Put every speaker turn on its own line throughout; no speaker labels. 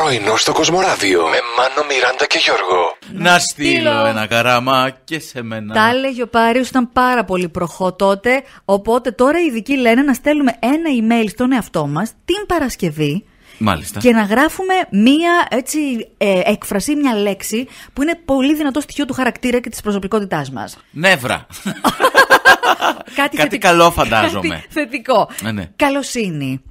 Πρωινό στο Κοσμοράδιο με Μάνο, Μιράντα και Γιώργο. Να στείλω ένα καράμα και σε μένα. Τα
έλεγε ο Πάριος, ήταν πάρα πολύ προχώ τότε. Οπότε τώρα οι ειδικοί λένε να στέλνουμε ένα email στον εαυτό μας την Παρασκευή. Και να γράφουμε μία έτσι, ε, έκφραση, μία λέξη που είναι πολύ δυνατό στοιχείο του χαρακτήρα και της προσωπικότητάς μας.
Νεύρα. Κάτι, καλό φαντάζομαι. Κάτι θετικό. Ναι, ναι.
Καλοσύνη.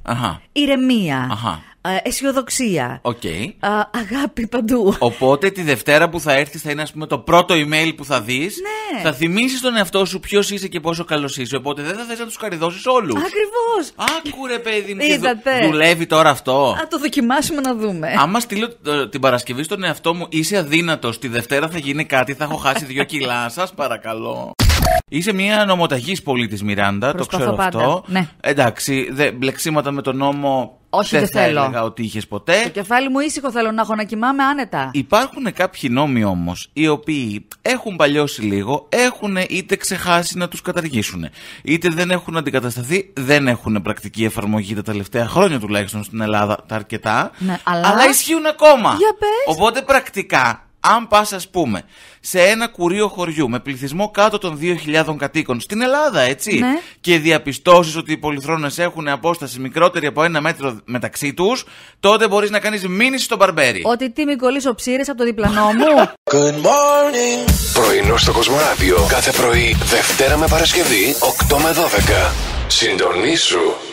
Ηρεμία. Ε, αισιοδοξία. Okay. αγάπη παντού.
Οπότε τη Δευτέρα που θα έρθεις θα είναι, πούμε, το πρώτο email που θα δεις. Ναι. Θα θυμίσεις τον εαυτό σου ποιος είσαι και πόσο καλός είσαι. Οπότε δεν θα θες να τους καριδώσεις όλους. Ακριβώς. Άκουρε, παιδί μου. Είδατε. Δουλεύει τώρα αυτό. Α το
δοκιμάσουμε να δούμε. Άμα
στείλω την Παρασκευή στον εαυτό μου, είσαι αδύνατος. Τη Δευτέρα θα γίνει κάτι, θα έχω χάσει δύο κιλά. Σας παρακαλώ. Είσαι μια νομοταγή πολίτης Μιράντα, το ξέρω πάντα. αυτό. Ναι. Εντάξει, δε, μπλεξίματα με τον νόμο όχι, δεν, δεν έλεγα ότι είχες ποτέ. Το
κεφάλι μου ήσυχο θέλω να έχω να κοιμάμαι άνετα.
Υπάρχουν κάποιοι νόμοι όμως, οι οποίοι έχουν παλιώσει λίγο, έχουν είτε ξεχάσει να τους καταργήσουν, είτε δεν έχουν αντικατασταθεί, δεν έχουν πρακτική εφαρμογή τα τελευταία χρόνια τουλάχιστον στην Ελλάδα τα αρκετά.
Ναι, αλλά... αλλά ισχύουν
ακόμα. Για πες. Οπότε πρακτικά αν πας, ας πούμε, σε ένα κουρίο χωριού με πληθυσμό κάτω των 2.000 κατοίκων στην Ελλάδα, έτσι, ναι. και διαπιστώσεις ότι οι πολυθρόνες έχουν απόσταση μικρότερη από ένα μέτρο μεταξύ τους, τότε μπορείς να κάνεις μήνυση στον Μπαρμπέρι.
Ότι τι μην κολλήσω ψήρες από το διπλανό μου.
Πρωινό στο Κοσμοράδιο κάθε πρωί, Δευτέρα με Παρασκευή, 8 με
12. σου.